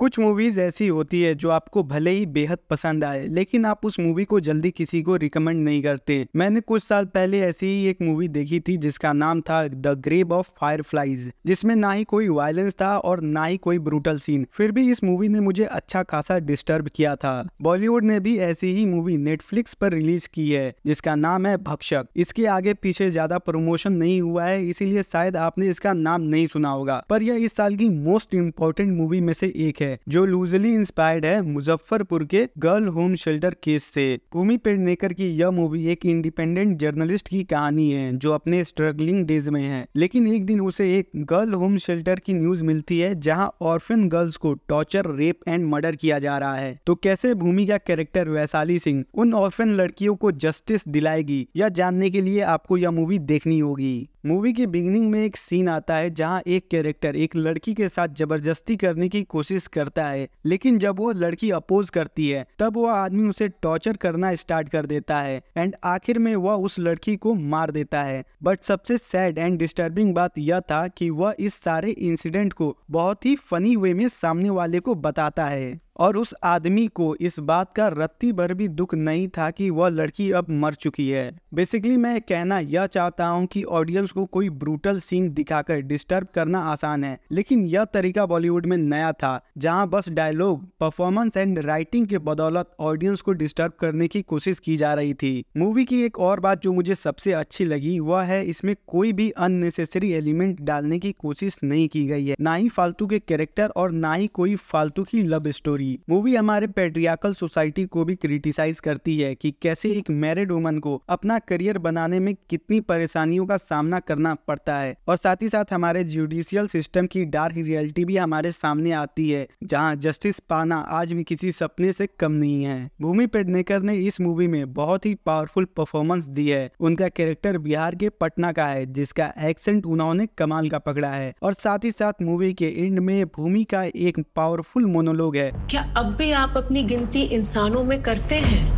कुछ मूवीज़ ऐसी होती है जो आपको भले ही बेहद पसंद आए लेकिन आप उस मूवी को जल्दी किसी को रिकमेंड नहीं करते मैंने कुछ साल पहले ऐसी ही एक मूवी देखी थी जिसका नाम था the grave of fireflies जिसमें ना ही कोई वायलेंस था और ना ही कोई ब्रूटल सीन फिर भी इस मूवी ने मुझे अच्छा खासा डिस्टर्ब किया था बॉलीवुड ने भी ऐसी ही मूवी नेटफ्लिक्स पर रिलीज की है जिसका नाम है भक्षक इसके आगे पीछे ज्यादा प्रमोशन नहीं हुआ है इसीलिए शायद आपने इसका नाम नहीं सुना होगा पर यह इस साल की मोस्ट इम्पोर्टेंट मूवी में से एक है है जो लूजली इंस्पायर्ड है मुजफ्फरपुर के गर्ल होम शेल्टर केस से भूमि पेडनेकर की यह मूवी एक इंडिपेंडेंट जर्नलिस्ट की कहानी है जो अपने स्ट्रगलिंग डेज में है लेकिन एक दिन उसे एक गर्ल होम शेल्टर की न्यूज मिलती है जहाँ ऑर्फन गर्ल्स को टॉर्चर रेप एंड मर्डर किया जा रहा है तो कैसे भूमि का कैरेक्टर वैशाली सिंह उन ऑर्फन लड़कियों को जस्टिस दिलाएगी यह जानने के लिए आपको यह मूवी देखनी होगी मूवी के बिगनिंग में एक सीन आता है जहां एक कैरेक्टर एक लड़की के साथ जबरदस्ती करने की कोशिश करता है लेकिन जब वो लड़की अपोज करती है तब वह आदमी उसे टॉर्चर करना स्टार्ट कर देता है एंड आखिर में वह उस लड़की को मार देता है बट सबसे सैड एंड डिस्टर्बिंग बात यह था कि वह इस सारे इंसिडेंट को बहुत ही फनी वे में सामने वाले को बताता है और उस आदमी को इस बात का रत्ती भर भी दुख नहीं था कि वह लड़की अब मर चुकी है बेसिकली मैं कहना यह चाहता हूँ कि ऑडियंस को कोई ब्रूटल सीन दिखाकर डिस्टर्ब करना आसान है लेकिन यह तरीका बॉलीवुड में नया था जहाँ बस डायलॉग परफॉर्मेंस एंड राइटिंग के बदौलत ऑडियंस को डिस्टर्ब करने की कोशिश की जा रही थी मूवी की एक और बात जो मुझे सबसे अच्छी लगी वह है इसमें कोई भी अननेसेसरी एलिमेंट डालने की कोशिश नहीं की गई है ना ही फालतू के कैरेक्टर और ना ही कोई फालतू की लव स्टोरी होगी मूवी हमारे पेट्रियाकल सोसाइटी को भी क्रिटिसाइज करती है कि कैसे एक मैरिड वुमन को अपना करियर बनाने में कितनी परेशानियों का सामना करना पड़ता है और साथ ही साथ हमारे जुडिशियल सिस्टम की डार्क रियलिटी भी हमारे सामने आती है जहाँ जस्टिस पाना आज भी किसी सपने से कम नहीं है भूमि पेडनेकर ने इस मूवी में बहुत ही पावरफुल परफॉर्मेंस दी है उनका कैरेक्टर बिहार के पटना का है जिसका एक्सेंट उन्होंने कमाल का पकड़ा है और साथ ही साथ मूवी के एंड में भूमि का एक पावरफुल मोनोलॉग है क्या क्या अब भी आप अपनी गिनती इंसानों में करते हैं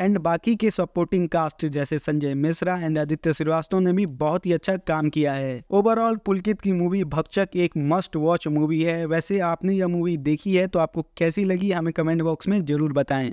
एंड बाकी के सपोर्टिंग कास्ट जैसे संजय मिश्रा एंड आदित्य श्रीवास्तव ने भी बहुत ही अच्छा काम किया है ओवरऑल पुलकित की मूवी भक्चक एक मस्ट वॉच मूवी है वैसे आपने यह मूवी देखी है तो आपको कैसी लगी हमें कमेंट बॉक्स में जरूर बताएं